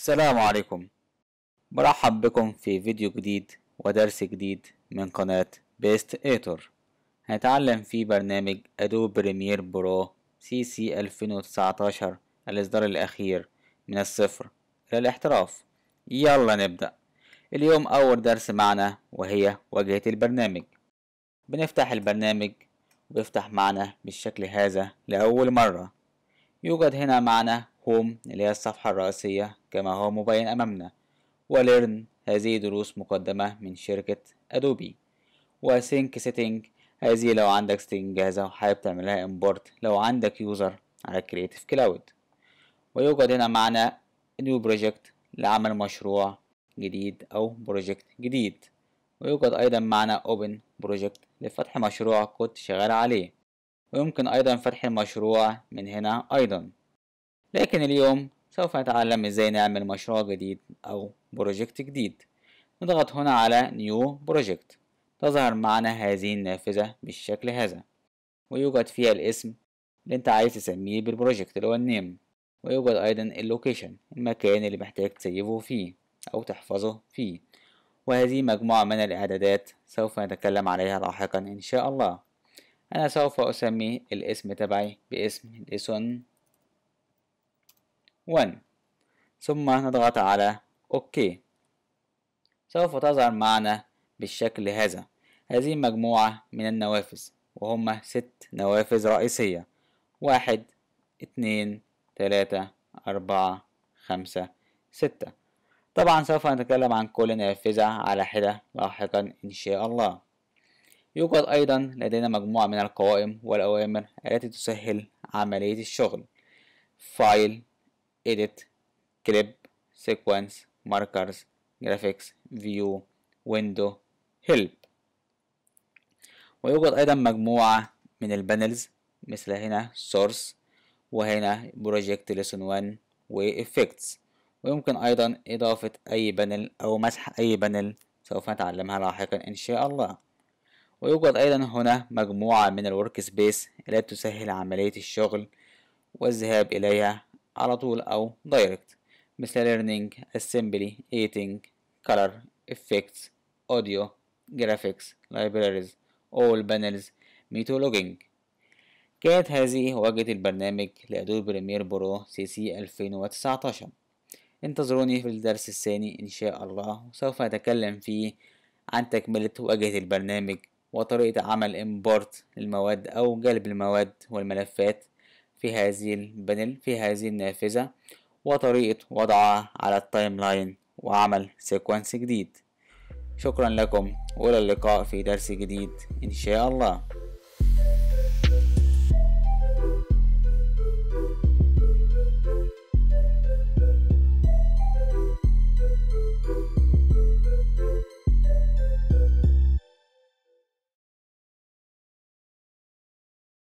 السلام عليكم مرحب بكم في فيديو جديد ودرس جديد من قناة بيست ايتور هنتعلم في برنامج ادو بريمير برو سي سي 2019 الاصدار الاخير من الصفر الى الاحتراف يلا نبدأ اليوم اول درس معنا وهي واجهة البرنامج بنفتح البرنامج ويفتح معنا بالشكل هذا لأول مرة يوجد هنا معنا هوم اللي هي الصفحة الرئيسية كما هو مبين أمامنا وليرن هذه دروس مقدمة من شركة أدوبي وسينك سيتنج هذه لو عندك سيتنج جاهزة وحابب تعملها امبورت لو عندك يوزر على كرياتيف كلاود ويوجد هنا معنا نيو بروجكت لعمل مشروع جديد أو بروجكت جديد ويوجد أيضا معنا أوبن بروجكت لفتح مشروع كنت شغال عليه ويمكن أيضا فتح المشروع من هنا أيضا لكن اليوم سوف نتعلم ازاي نعمل مشروع جديد او بروجكت جديد نضغط هنا على نيو بروجكت تظهر معنا هذه النافذة بالشكل هذا ويوجد فيها الاسم اللي انت عايز تسميه بالبروجكت اللي هو النيم ويوجد ايضا اللوكيشن المكان اللي محتاج تسيبه فيه او تحفظه فيه وهذه مجموعة من الاعدادات سوف نتكلم عليها لاحقا ان شاء الله انا سوف اسمي الاسم تبعي باسم الاسون 1 ثم نضغط على OK سوف تظهر معنا بالشكل هذا هذه مجموعة من النوافذ وهم ست نوافذ رئيسية واحد اتنين تلاتة أربعة خمسة ستة طبعا سوف نتكلم عن كل نافذة على حدة لاحقا إن شاء الله يوجد أيضا لدينا مجموعة من القوائم والأوامر التي تسهل عملية الشغل فايل edit clip sequence markers graphics view window help ويوجد أيضا مجموعة من البانلز مثل هنا source وهنا project lesson 1 و effects ويمكن أيضا إضافة أي بانل أو مسح أي بانل سوف نتعلمها لاحقا إن شاء الله ويوجد أيضا هنا مجموعة من الورك سبيس التي تسهل عملية الشغل والذهاب إليها على طول أو دايركت مثل learning, assembly, eating, color, effects, audio, graphics, libraries, all panels, metalogging كانت هذه واجهة البرنامج لأدوبي بريمير برو سي سي 2019 انتظروني في الدرس الثاني إن شاء الله وسوف أتكلم فيه عن تكملة واجهة البرنامج وطريقة عمل إمبورت للمواد أو جلب المواد والملفات في هذه البانل في هذه النافذة وطريقة وضعها على التايم لاين وعمل سيكونس جديد شكرا لكم والى اللقاء في درس جديد ان شاء الله